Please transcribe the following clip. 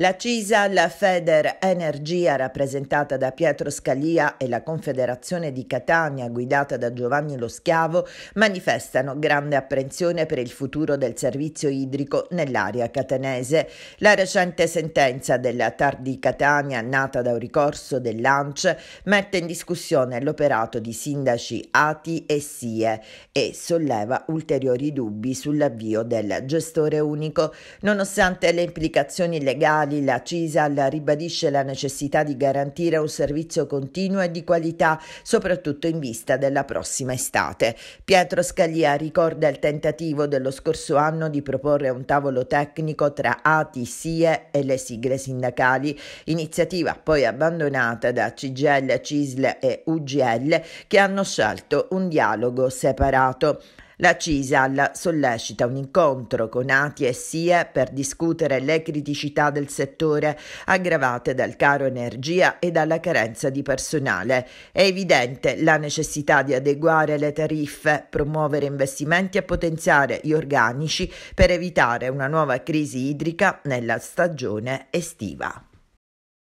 La CISA, la Feder Energia rappresentata da Pietro Scalia e la Confederazione di Catania guidata da Giovanni Lo Schiavo manifestano grande apprensione per il futuro del servizio idrico nell'area catanese. La recente sentenza della TAR di Catania, nata da un ricorso dell'ANCE, mette in discussione l'operato di sindaci ATI e SIE e solleva ulteriori dubbi sull'avvio del gestore unico. Nonostante le implicazioni legali quali la CISAL ribadisce la necessità di garantire un servizio continuo e di qualità, soprattutto in vista della prossima estate. Pietro Scalia ricorda il tentativo dello scorso anno di proporre un tavolo tecnico tra ATI, SIE e le sigle sindacali, iniziativa poi abbandonata da CGL, CISL e UGL che hanno scelto un dialogo separato. La CISAL sollecita un incontro con ATI e SIE per discutere le criticità del settore aggravate dal caro energia e dalla carenza di personale. È evidente la necessità di adeguare le tariffe, promuovere investimenti e potenziare gli organici per evitare una nuova crisi idrica nella stagione estiva.